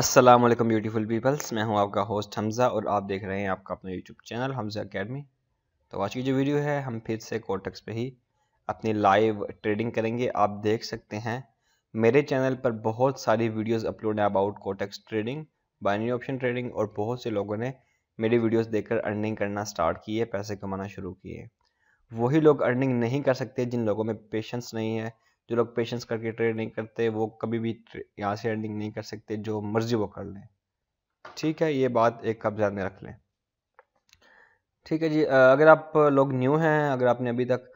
अस्सलाम वालेकुम beautiful peoples मैं हूं आपका होस्ट हमज़ा और आप देख रहे हैं आपका अपना यूट्यूब चैनल हमज़ा अकेडमी तो आज की जो वीडियो है हम फिर से कोटक्स पे ही अपनी लाइव ट्रेडिंग करेंगे आप देख सकते हैं मेरे चैनल पर बहुत सारी वीडियोस अपलोड हैं about Quotex trading binary option trading और बहुत से लोगों ने मेरी वीडियोज़ कर अर्निंग करना स्टार्ट की है पैसे कमाना शुरू किए वही लोग अर्निंग नहीं कर सकते जिन लोगों में पेशेंस नहीं है जो लोग पेशेंस करके ट्रेड नहीं करते वो कभी भी यहाँ से अर्निंग नहीं कर सकते जो मर्जी वो कर लें ठीक है ये बात एक कब्जा में रख लें ठीक है जी अगर आप लोग न्यू हैं अगर आपने अभी तक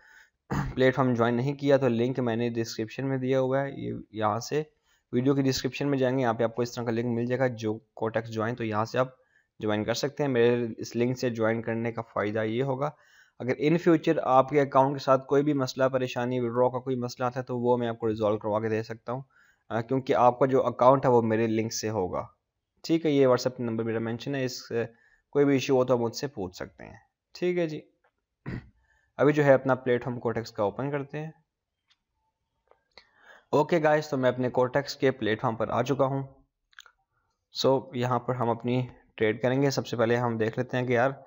प्लेटफॉर्म ज्वाइन नहीं किया तो लिंक मैंने डिस्क्रिप्शन में दिया हुआ है ये यहाँ से वीडियो की डिस्क्रिप्शन में जाएंगे यहाँ पे आपको इस तरह का लिंक मिल जाएगा जो कोटेक्स ज्वाइन तो यहाँ से आप ज्वाइन कर सकते हैं मेरे इस लिंक से ज्वाइन करने का फ़ायदा ये होगा अगर इन फ्यूचर आपके अकाउंट के साथ कोई भी मसला परेशानी विड्रॉ का कोई मसला आता है तो वो मैं आपको रिजॉल्व करवा के दे सकता हूँ क्योंकि आपका जो अकाउंट है वो मेरे लिंक से होगा ठीक है ये व्हाट्सएप नंबर मेरा मेंशन है इस कोई भी इशू हो तो आप मुझसे पूछ सकते हैं ठीक है जी अभी जो है अपना प्लेटफॉर्म कोटेक्स का ओपन करते हैं ओके गाइस तो मैं अपने कोटेक्स के प्लेटफॉर्म पर आ चुका हूँ सो so, यहाँ पर हम अपनी ट्रेड करेंगे सबसे पहले हम देख लेते हैं कि यार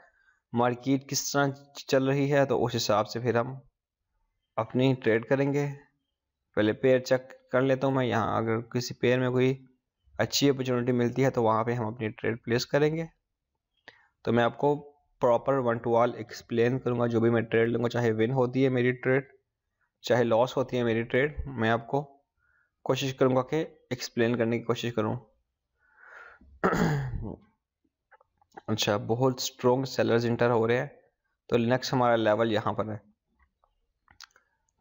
मार्केट किस तरह चल रही है तो उस हिसाब से फिर हम अपनी ट्रेड करेंगे पहले पेयर चेक कर लेता हूँ मैं यहाँ अगर किसी पेयर में कोई अच्छी अपॉर्चुनिटी मिलती है तो वहाँ पे हम अपनी ट्रेड प्लेस करेंगे तो मैं आपको proper one to all explain करूँगा जो भी मैं ट्रेड लूँगा चाहे विन होती है मेरी ट्रेड चाहे लॉस होती है मेरी ट्रेड मैं आपको कोशिश करूँगा कि एक्सप्लेन करने की कोशिश करूँ अच्छा बहुत स्ट्रॉन्ग सेलर्स इंटर हो रहे हैं तो नेक्स्ट हमारा लेवल यहाँ पर है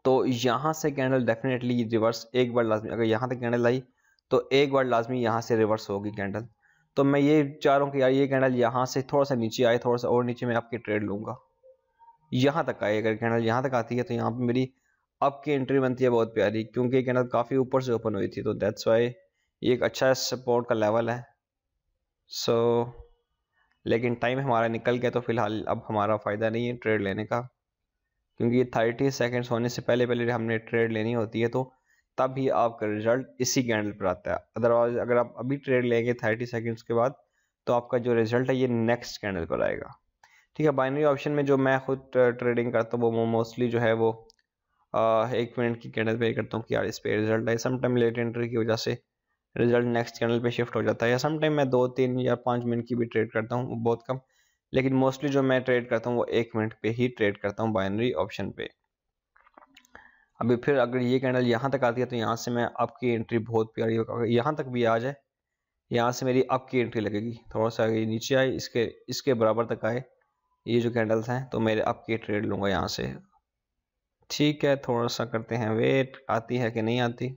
तो यहाँ से कैंडल डेफिनेटली रिवर्स एक बार लाजमी अगर यहाँ तक कैंडल आई तो एक बार लाजमी यहाँ से रिवर्स होगी कैंडल तो मैं ये चाह रहा हूँ कि यार ये कैंडल यहाँ से थोड़ा सा नीचे आए थोड़ा सा और नीचे मैं आपकी ट्रेड लूँगा यहाँ तक आए अगर कैंडल यहाँ तक आती है तो यहाँ पर मेरी अब की एंट्री बनती है बहुत प्यारी क्योंकि ये कैंडल काफ़ी ऊपर से ओपन हुई थी तो दैट्स वाई ये एक अच्छा सपोर्ट का लेवल है सो so, लेकिन टाइम हमारा निकल गया तो फिलहाल अब हमारा फ़ायदा नहीं है ट्रेड लेने का क्योंकि थर्टी सेकेंड्स होने से पहले पहले हमने ट्रेड लेनी होती है तो तब ही आपका रिजल्ट इसी कैंडल पर आता है अदरवाइज अगर आप अभी ट्रेड लेंगे थर्टी सेकेंड्स के बाद तो आपका जो रिजल्ट है ये नेक्स्ट कैंडल पर आएगा ठीक है बाइनरी ऑप्शन में जो मैं खुद ट्रेडिंग करता हूँ वो मोस्टली जो है वो आ, एक मिनट की कैंडल पे करता हूँ कि यार इस पर रिजल्ट आए समाइम लेट एंट्री की वजह से रिजल्ट नेक्स्ट कैंडल पे शिफ्ट हो जाता है या समटाइम मैं दो तीन या पाँच मिनट की भी ट्रेड करता हूँ बहुत कम लेकिन मोस्टली जो मैं ट्रेड करता हूँ वो एक मिनट पे ही ट्रेड करता हूँ बाइनरी ऑप्शन पे अभी फिर अगर ये कैंडल यहाँ तक आती है तो यहाँ से मैं आपकी एंट्री बहुत प्यारी अगर यहाँ तक भी आ जाए यहाँ से मेरी अप की एंट्री लगेगी थोड़ा सा ये नीचे आए इसके इसके बराबर तक आए ये जो कैंडल्स हैं तो मेरे अप की ट्रेड लूँगा यहाँ से ठीक है थोड़ा सा करते हैं वेट आती है कि नहीं आती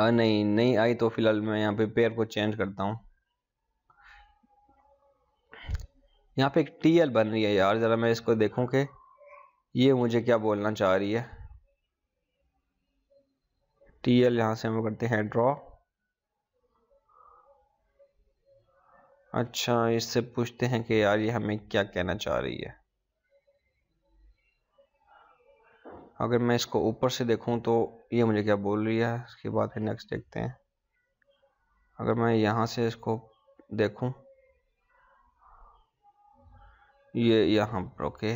आ, नहीं नहीं आई तो फिलहाल मैं यहाँ पे पेयर को चेंज करता हूँ यहाँ पे एक टीएल बन रही है यार ज़रा मैं इसको देखूं कि ये मुझे क्या बोलना चाह रही है टीएल यहाँ से हम करते हैं ड्रॉ अच्छा इससे पूछते हैं कि यार ये हमें क्या कहना चाह रही है अगर मैं इसको ऊपर से देखूं तो ये मुझे क्या बोल रही है इसके बाद फिर नेक्स्ट देखते हैं अगर मैं यहाँ से इसको देखूं ये यहाँ पर ओके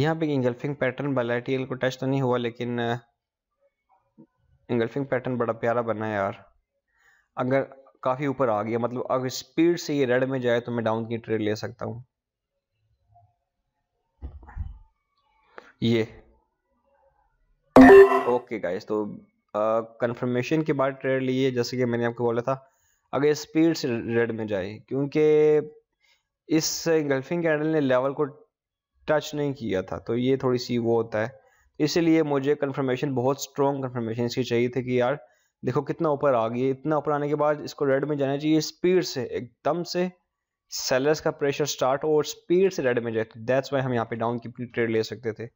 यहाँ पे इंगल्फिंग पैटर्न बायलैटियल को टच तो नहीं हुआ लेकिन इंगल्फिंग पैटर्न बड़ा प्यारा बना है यार अगर काफ़ी ऊपर आ गया मतलब अगर स्पीड से ये रेड में जाए तो मैं डाउन की ट्रेड ले सकता हूँ ये ओके गाइस तो कंफर्मेशन uh, के बाद ट्रेड लिए जैसे कि मैंने आपको बोला था अगर स्पीड से रेड में जाए क्योंकि इस गल्फिंग कैंडल ने लेवल को टच नहीं किया था तो ये थोड़ी सी वो होता है इसलिए मुझे कंफर्मेशन बहुत स्ट्रॉन्ग कन्फर्मेशन इसकी चाहिए थी कि यार देखो कितना ऊपर आ गई इतना ऊपर आने के बाद इसको रेड में जाना चाहिए स्पीड से एकदम से सेलर्स का प्रेशर स्टार्ट हो और स्पीड से रेड में जाए तो दैट्स वाई हम यहाँ पे डाउन की ट्रेड ले सकते थे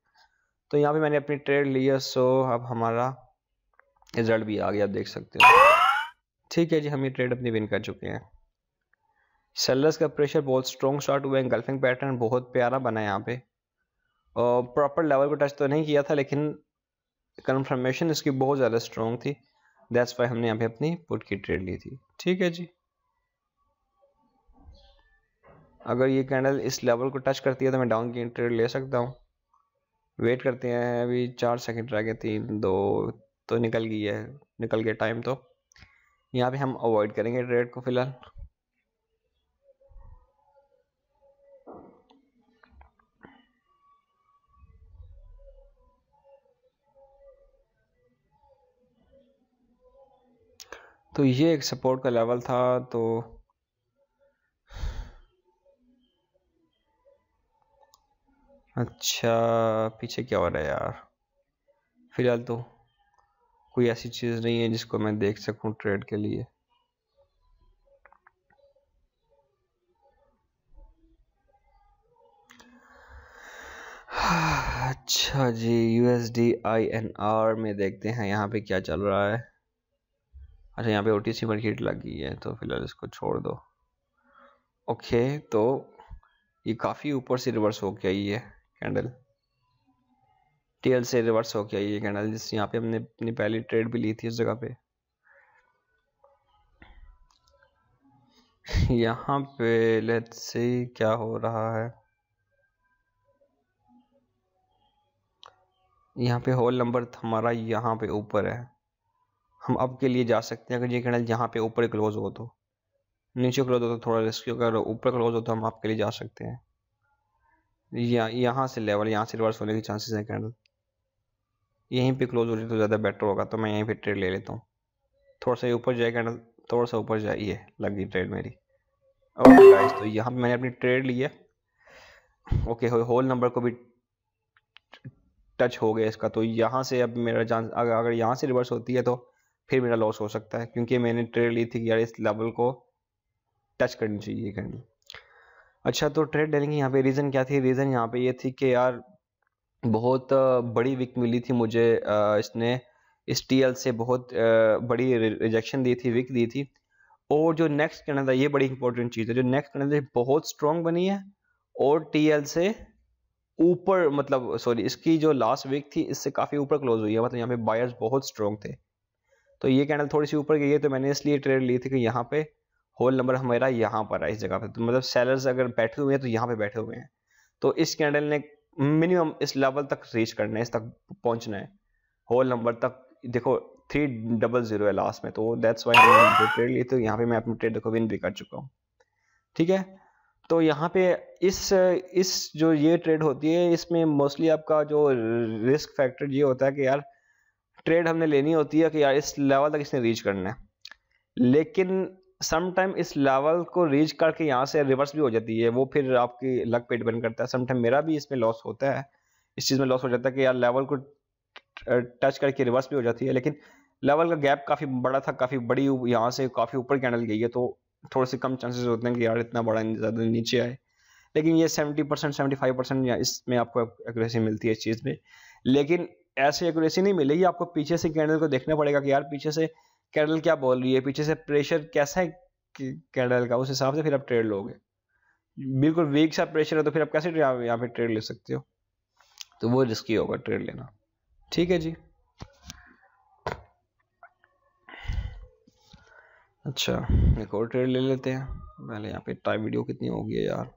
तो यहाँ पे मैंने अपनी ट्रेड ली है सो अब हमारा रिजल्ट भी आ गया आप देख सकते हो ठीक है जी हम ये ट्रेड अपनी विन कर चुके हैं सेलर्स का प्रेशर बहुत स्ट्रॉन्ग स्टार्ट हुआ है गल्फिंग पैटर्न बहुत प्यारा बना है यहाँ पे और प्रॉपर लेवल को टच तो नहीं किया था लेकिन कन्फर्मेशन इसकी बहुत ज़्यादा स्ट्रॉन्ग थी दैट्स वाई हमने यहाँ पे अपनी पुट की ट्रेड ली थी ठीक है जी अगर ये कैंडल इस लेवल को टच करती है तो मैं डाउन की ट्रेड ले सकता हूँ वेट करते हैं अभी चार सेकंड रह गए तीन दो तो निकल गई है निकल गया टाइम तो यहाँ पे हम अवॉइड करेंगे ट्रेड को फिलहाल तो ये एक सपोर्ट का लेवल था तो अच्छा पीछे क्या हो रहा है यार फ़िलहाल तो कोई ऐसी चीज़ नहीं है जिसको मैं देख सकूं ट्रेड के लिए अच्छा जी U S D I N R में देखते हैं यहाँ पे क्या चल रहा है अच्छा यहाँ पे ओ टी सी मार्केट लग गई है तो फिलहाल इसको छोड़ दो ओके तो ये काफ़ी ऊपर से रिवर्स हो गया ये कैंडल टीएल से रिवर्स हो गया ये कैंडल जिस यहाँ पे हमने अपनी पहली ट्रेड भी ली थी इस जगह पे यहाँ पे लेट्स सी क्या हो रहा है यहाँ पे होल नंबर हमारा यहाँ पे ऊपर है हम अब के लिए जा सकते हैं अगर ये कैंडल यहाँ पे ऊपर क्लोज हो तो नीचे क्लोज हो तो थोड़ा रिस्की होगा अगर ऊपर क्लोज हो तो हम आपके लिए जा सकते हैं या यहाँ से लेवल यहाँ से रिवर्स होने के चांसेस हैं कैंडल यहीं पे क्लोज हो जाए तो ज़्यादा बेटर होगा तो मैं यहीं पे ट्रेड ले लेता हूँ थोड़ा सा ऊपर जाए कैंडल थोड़ा सा ऊपर जाए ये लग गई ट्रेड मेरी ओके गाइस तो यहाँ पे मैंने अपनी ट्रेड ली है ओके होल नंबर को भी टच हो गया इसका तो यहाँ से अब मेरा चांस अगर अगर यहाँ से रिवर्स होती है तो फिर मेरा लॉस हो सकता है क्योंकि मैंने ट्रेड ली थी कि यार इस लेवल को टच करनी चाहिए कैंडल अच्छा तो ट्रेड डेलिंग यहाँ पे रीज़न क्या थी रीज़न यहाँ पे ये थी कि यार बहुत बड़ी विक मिली थी मुझे इसने इस टी से बहुत बड़ी रिजेक्शन दी थी विक दी थी और जो नेक्स्ट कैंडल था ये बड़ी इंपॉर्टेंट चीज़ है जो नेक्स्ट कैंडल थी बहुत स्ट्रॉन्ग बनी है और टी से ऊपर मतलब सॉरी इसकी जो लास्ट वीक थी इससे काफ़ी ऊपर क्लोज हुई है मतलब यहाँ पे बायर्स बहुत स्ट्रॉन्ग थे तो ये कैंडल थोड़ी सी ऊपर गई है तो मैंने इसलिए ट्रेड ली थी कि यहाँ पे होल नंबर हमारा यहाँ पर है इस जगह पे तो मतलब सेलर्स अगर बैठे हुए हैं तो यहाँ पे बैठे हुए हैं तो इस कैंडल ने मिनिमम इस लेवल तक रीच करना है इस तक पहुँचना है होल नंबर तक देखो थ्री डबल जीरो है लास्ट में तो दैट्स वाई ट्रेड ली तो यहाँ पे मैं अपनी ट्रेड देखो विन भी कर चुका हूँ ठीक है तो यहाँ पे इस इस जो ये ट्रेड होती है इसमें मोस्टली आपका जो रिस्क फैक्टर ये होता है कि यार ट्रेड हमने लेनी होती है कि यार इस लेवल तक इसने रीच करना है लेकिन समटाइम इस लेवल को रीच करके यहाँ से रिवर्स भी हो जाती है वो फिर आपकी लक पे डिपेंड करता है समटाइम मेरा भी इसमें लॉस होता है इस चीज़ में लॉस हो जाता है कि यार लेवल को टच करके रिवर्स भी हो जाती है लेकिन लेवल का गैप काफ़ी बड़ा था काफ़ी बड़ी यहाँ से काफ़ी ऊपर कैंडल गई है तो थोड़े से कम चांसेस होते हैं कि यार इतना बड़ा ज़्यादा नीचे आए लेकिन ये seventy percent seventy five percent या इसमें आपको एक्यूरेसी मिलती है इस चीज़ में लेकिन ऐसी एक्यूरेसी नहीं मिलेगी आपको पीछे से कैंडल को देखना पड़ेगा कि यार पीछे से कैडल क्या बोल रही है पीछे से प्रेशर कैसा है कैंडल का उस हिसाब से फिर आप ट्रेड लोगे बिल्कुल वीक सा प्रेशर है तो फिर आप कैसे यहाँ पे ट्रेड ले सकते हो तो वो रिस्की होगा ट्रेड लेना ठीक है जी अच्छा एक और ट्रेड ले लेते हैं पहले यहाँ पे टाइम वीडियो कितनी होगी है यार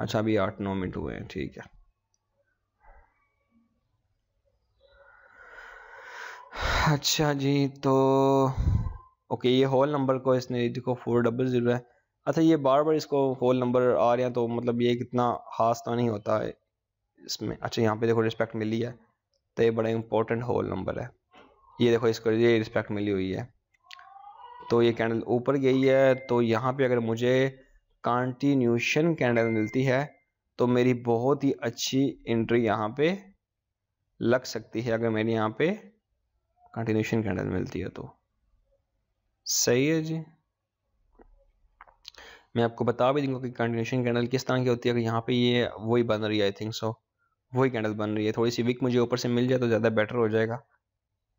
अच्छा अभी आठ नौ मिनट हुए हैं ठीक है अच्छा जी तो ओके ये होल नंबर को इसने देखो फोर डबल ज़ीरो है अच्छा ये बार बार इसको होल नंबर आ रहे हैं तो मतलब ये कितना खास तो नहीं होता है इसमें अच्छा यहाँ पे देखो रिस्पेक्ट मिली है तो ये बड़ा इंपॉर्टेंट होल नंबर है ये देखो इसको ये रिस्पेक्ट मिली हुई है तो ये कैंडल ऊपर गई है तो यहाँ पे अगर मुझे कॉन्टीन्यूशन कैंडल मिलती है तो मेरी बहुत ही अच्छी एंट्री यहाँ पे लग सकती है अगर मेरी यहाँ पे कंटिन्यूशन कैंडल मिलती है तो सही है जी मैं आपको बता भी दूंगा कि कंटिन्यूशन कैंडल किस तरह की होती है कि यहाँ पे ये वही बन रही है आई थिंक सो वही कैंडल बन रही है थोड़ी सी विक मुझे ऊपर से मिल जाए तो ज़्यादा बेटर हो जाएगा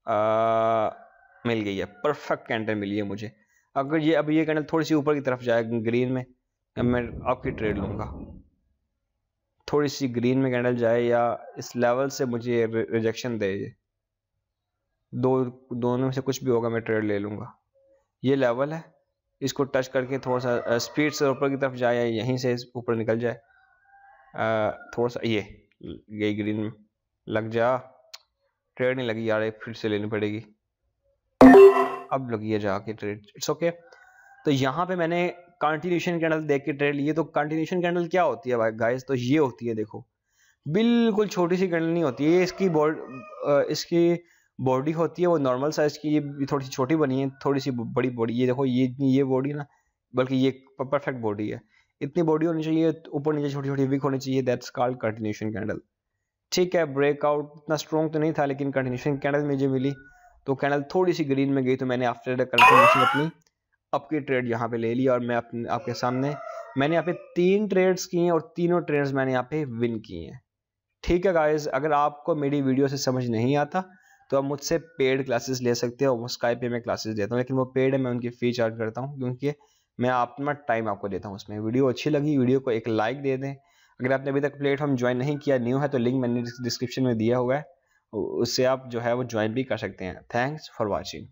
आ, मिल गई है परफेक्ट कैंडल मिली है मुझे अगर ये अब ये कैंडल थोड़ी सी ऊपर की तरफ जाए ग्रीन में मैं आपकी ट्रेड लूँगा थोड़ी सी ग्रीन में कैंडल जाए या इस लेवल से मुझे रिजेक्शन दे दो दोनों में से कुछ भी होगा मैं ट्रेड ले लूँगा ये लेवल है इसको टच करके थोड़ा सा स्पीड से ऊपर की तरफ जाए या यहीं से ऊपर निकल जाए थोड़ा सा ये गई ग्रीन में लग जा ट्रेड नहीं लगी यार फिर से लेनी पड़ेगी अब लगी है जाके ट्रेड इट्स ओके तो यहाँ पे मैंने कंटिन्यूशन कैंडल देख के ट्रेड लिए तो कंटिन्यूशन कैंडल क्या होती है भाई गाइस तो ये होती है देखो बिल्कुल छोटी सी कैंडल नहीं होती है इसकी बॉर्ड इसकी बॉडी होती है वो नॉर्मल साइज़ की ये थोड़ी सी छोटी बनी है थोड़ी सी बड़ी बॉडी ये देखो ये ये बॉडी ना बल्कि ये परफेक्ट बॉडी है इतनी बॉडी होनी चाहिए ऊपर नीचे छोटी छोटी वीक होनी चाहिए दैट्स कॉल्ड कंटिन्यूशन कैंडल ठीक है ब्रेकआउट इतना स्ट्रॉन्ग तो नहीं था लेकिन कंटिन्यूशन कैंडल मुझे मिली तो कैंडल थोड़ी सी ग्रीन में गई तो मैंने आफ्टर द कंटिन्यूशन अपनी अपकी ट्रेड यहाँ पे ले ली और मैं अपने आपके सामने मैंने यहाँ पे तीन ट्रेड्स किए हैं और तीनों ट्रेड्स मैंने यहाँ पे विन की हैं ठीक है गाइज अगर आपको मेरी वीडियो से समझ नहीं आता तो आप मुझसे पेड क्लासेस ले सकते हो स्काइप पे मैं क्लासेस देता हूँ लेकिन वो पेड है मैं उनकी फ़ी चार्ज करता हूँ क्योंकि मैं अपना टाइम आपको देता हूँ उसमें वीडियो अच्छी लगी वीडियो को एक लाइक दे दें अगर आपने अभी तक प्लेटफॉर्म ज्वाइन नहीं किया न्यू है तो लिंक मैंने डिस्क्रिप्शन में दिया हुआ है उससे आप जो है वो ज्वाइन भी कर सकते हैं थैंक्स फॉर वॉचिंग